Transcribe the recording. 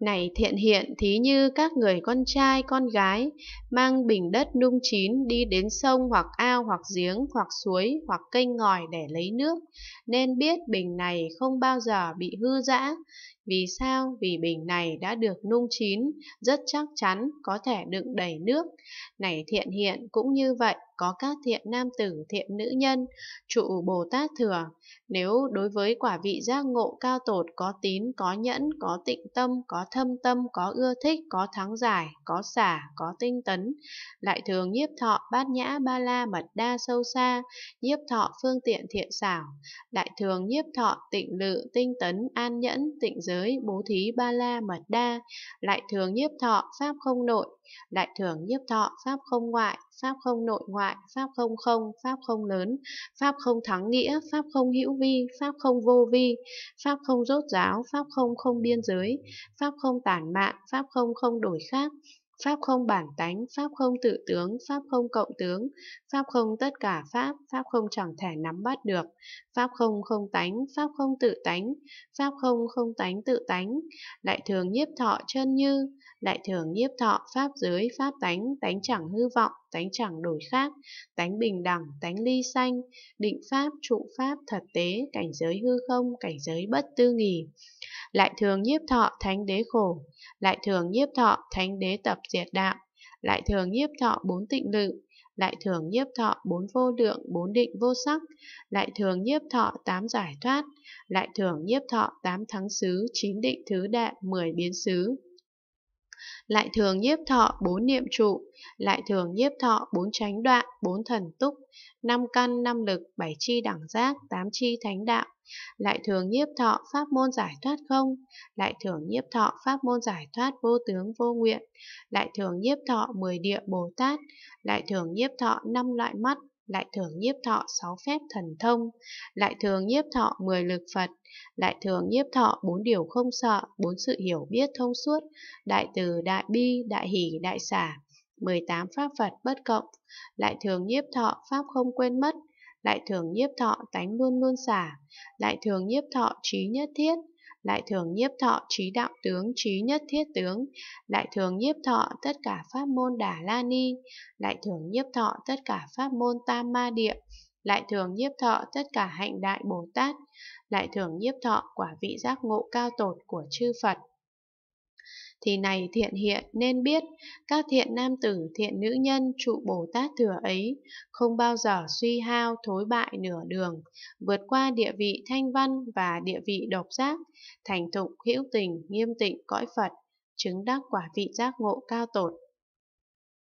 Này thiện hiện thí như các người con trai con gái mang bình đất nung chín đi đến sông hoặc ao hoặc giếng hoặc suối hoặc kênh ngòi để lấy nước nên biết bình này không bao giờ bị hư dã. Vì sao? Vì bình này đã được nung chín, rất chắc chắn có thể đựng đầy nước. Này thiện hiện cũng như vậy, có các thiện nam tử, thiện nữ nhân, trụ Bồ Tát thừa. Nếu đối với quả vị giác ngộ cao tột có tín, có nhẫn, có tịnh tâm, có thâm tâm, có ưa thích, có thắng giải, có xả, có tinh tấn, lại thường nhiếp thọ, bát nhã, ba la, mật đa, sâu xa, nhiếp thọ, phương tiện thiện xảo, lại thường nhiếp thọ, tịnh lự, tinh tấn, an nhẫn, tịnh giới, bố thí, ba la, mật đa, lại thường nhiếp thọ, pháp không nội, lại thường nhiếp thọ, pháp không ngoại, pháp không nội ngoại, lại, pháp không không, pháp không lớn, pháp không thắng nghĩa, pháp không hữu vi, pháp không vô vi, pháp không rốt giáo, pháp không không biên giới, pháp không tản mạn, pháp không không đổi khác, Pháp không bản tánh, Pháp không tự tướng, Pháp không cộng tướng, Pháp không tất cả Pháp, Pháp không chẳng thể nắm bắt được, Pháp không không tánh, Pháp không tự tánh, Pháp không không tánh tự tánh, lại thường nhiếp thọ chân như, lại thường nhiếp thọ Pháp giới, Pháp tánh, tánh chẳng hư vọng, tánh chẳng đổi khác, tánh bình đẳng, tánh ly sanh, định pháp, trụ pháp, thật tế, cảnh giới hư không, cảnh giới bất tư nghỉ. Lại thường nhiếp thọ thánh đế khổ, lại thường nhiếp thọ thánh đế tập diệt đạo, lại thường nhiếp thọ bốn tịnh lự, lại thường nhiếp thọ bốn vô lượng bốn định vô sắc lại thường nhiếp thọ tám giải thoát lại thường nhiếp thọ tám thắng xứ chín định thứ đại mười biến xứ lại thường nhiếp thọ bốn niệm trụ, lại thường nhiếp thọ bốn chánh đoạn, bốn thần túc, năm căn, năm lực, bảy chi đẳng giác, tám chi thánh đạo, lại thường nhiếp thọ pháp môn giải thoát không, lại thường nhiếp thọ pháp môn giải thoát vô tướng vô nguyện, lại thường nhiếp thọ mười địa Bồ Tát, lại thường nhiếp thọ năm loại mắt, lại thường nhiếp thọ sáu phép thần thông, lại thường nhiếp thọ mười lực Phật, lại thường nhiếp thọ bốn điều không sợ, bốn sự hiểu biết thông suốt, đại từ, đại bi, đại hỷ, đại xả, 18 pháp Phật bất cộng, lại thường nhiếp thọ pháp không quên mất, lại thường nhiếp thọ tánh luôn luôn xả, lại thường nhiếp thọ trí nhất thiết, lại thường nhiếp thọ trí đạo tướng trí nhất thiết tướng, lại thường nhiếp thọ tất cả pháp môn đà la ni, lại thường nhiếp thọ tất cả pháp môn tam ma địa, lại thường nhiếp thọ tất cả hạnh đại Bồ Tát, lại thường nhiếp thọ quả vị giác ngộ cao tột của chư Phật thì này thiện hiện nên biết các thiện nam tử thiện nữ nhân trụ bồ tát thừa ấy không bao giờ suy hao thối bại nửa đường vượt qua địa vị thanh văn và địa vị độc giác thành thục hữu tình nghiêm tịnh cõi phật chứng đắc quả vị giác ngộ cao tột